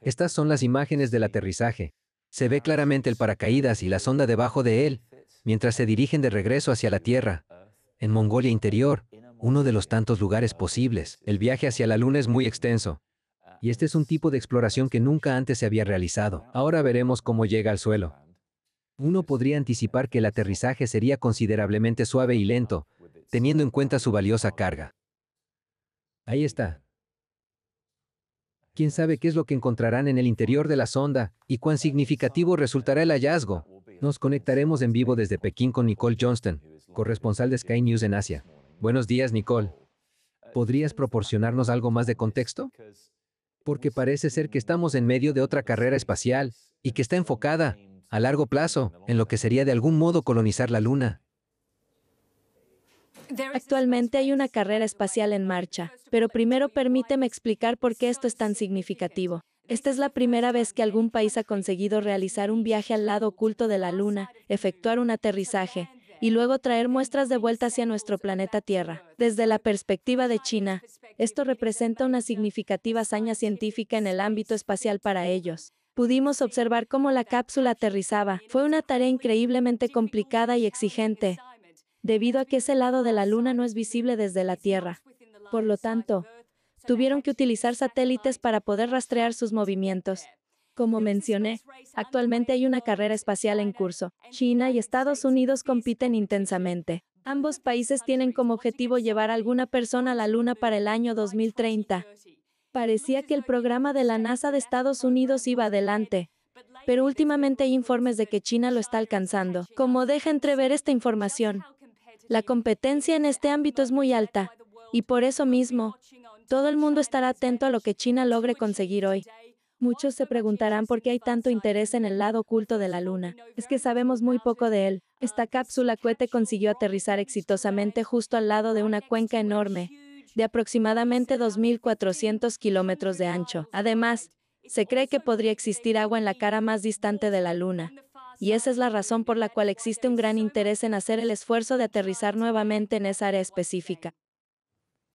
Estas son las imágenes del aterrizaje. Se ve claramente el paracaídas y la sonda debajo de él, mientras se dirigen de regreso hacia la Tierra. En Mongolia Interior, uno de los tantos lugares posibles, el viaje hacia la Luna es muy extenso. Y este es un tipo de exploración que nunca antes se había realizado. Ahora veremos cómo llega al suelo. Uno podría anticipar que el aterrizaje sería considerablemente suave y lento, teniendo en cuenta su valiosa carga. Ahí está quién sabe qué es lo que encontrarán en el interior de la sonda y cuán significativo resultará el hallazgo. Nos conectaremos en vivo desde Pekín con Nicole Johnston, corresponsal de Sky News en Asia. Buenos días, Nicole. ¿Podrías proporcionarnos algo más de contexto? Porque parece ser que estamos en medio de otra carrera espacial y que está enfocada, a largo plazo, en lo que sería de algún modo colonizar la Luna. Actualmente hay una carrera espacial en marcha, pero primero permíteme explicar por qué esto es tan significativo. Esta es la primera vez que algún país ha conseguido realizar un viaje al lado oculto de la Luna, efectuar un aterrizaje, y luego traer muestras de vuelta hacia nuestro planeta Tierra. Desde la perspectiva de China, esto representa una significativa hazaña científica en el ámbito espacial para ellos. Pudimos observar cómo la cápsula aterrizaba. Fue una tarea increíblemente complicada y exigente, debido a que ese lado de la Luna no es visible desde la Tierra. Por lo tanto, tuvieron que utilizar satélites para poder rastrear sus movimientos. Como mencioné, actualmente hay una carrera espacial en curso. China y Estados Unidos compiten intensamente. Ambos países tienen como objetivo llevar a alguna persona a la Luna para el año 2030. Parecía que el programa de la NASA de Estados Unidos iba adelante, pero últimamente hay informes de que China lo está alcanzando. Como deja entrever esta información, la competencia en este ámbito es muy alta, y por eso mismo, todo el mundo estará atento a lo que China logre conseguir hoy. Muchos se preguntarán por qué hay tanto interés en el lado oculto de la Luna. Es que sabemos muy poco de él. Esta cápsula cohete consiguió aterrizar exitosamente justo al lado de una cuenca enorme, de aproximadamente 2.400 kilómetros de ancho. Además, se cree que podría existir agua en la cara más distante de la Luna y esa es la razón por la cual existe un gran interés en hacer el esfuerzo de aterrizar nuevamente en esa área específica.